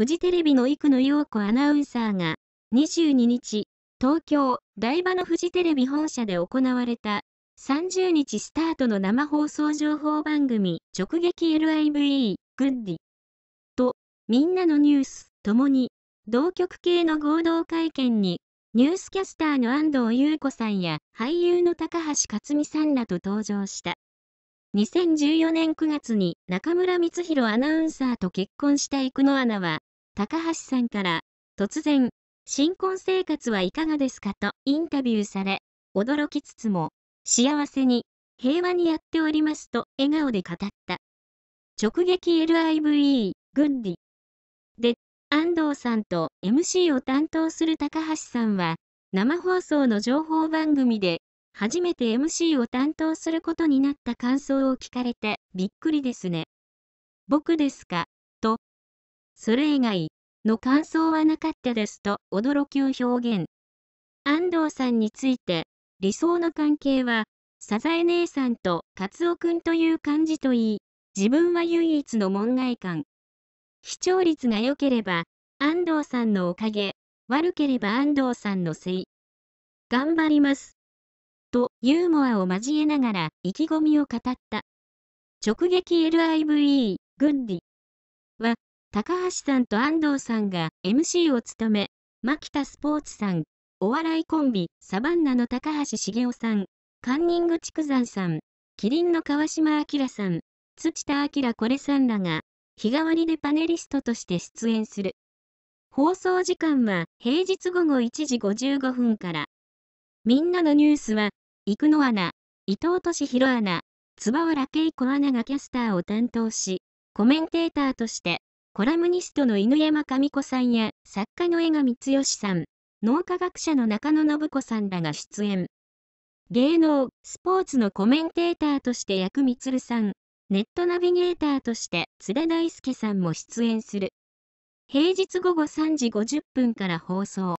フジテレビの生野陽子アナウンサーが、22日、東京、台場のフジテレビ本社で行われた、30日スタートの生放送情報番組、直撃 LIVE、グッディ。と、みんなのニュース、ともに、同局系の合同会見に、ニュースキャスターの安藤優子さんや俳優の高橋克実さんらと登場した。2014年9月に中村光弘アナウンサーと結婚した生野アナは、高橋さんから突然、新婚生活はいかがですかとインタビューされ、驚きつつも、幸せに、平和にやっておりますと笑顔で語った。直撃 LIVE、ディで、安藤さんと MC を担当する高橋さんは、生放送の情報番組で、初めて MC を担当することになった感想を聞かれて、びっくりですね。僕ですかと、それ以外の感想はなかったですと驚きを表現。安藤さんについて、理想の関係は、サザエ姉さんとカツオくんという感じといい、自分は唯一の門外漢。視聴率が良ければ、安藤さんのおかげ、悪ければ安藤さんのせい。頑張ります。と、ユーモアを交えながら、意気込みを語った。直撃 LIVE、グッディ。は、高橋さんと安藤さんが MC を務め、牧田スポーツさん、お笑いコンビ、サバンナの高橋茂雄さん、カンニング畜山さん、キリンの川島明さん、土田明これさんらが、日替わりでパネリストとして出演する。放送時間は平日午後1時55分から。みんなのニュースは、生野アナ、伊藤敏弘アナ、津原恵子アナがキャスターを担当し、コメンテーターとして、コラムニストの犬山神子さんや作家の江上剛さん、脳科学者の中野信子さんらが出演。芸能、スポーツのコメンテーターとして薬満さん、ネットナビゲーターとして津田大介さんも出演する。平日午後3時50分から放送。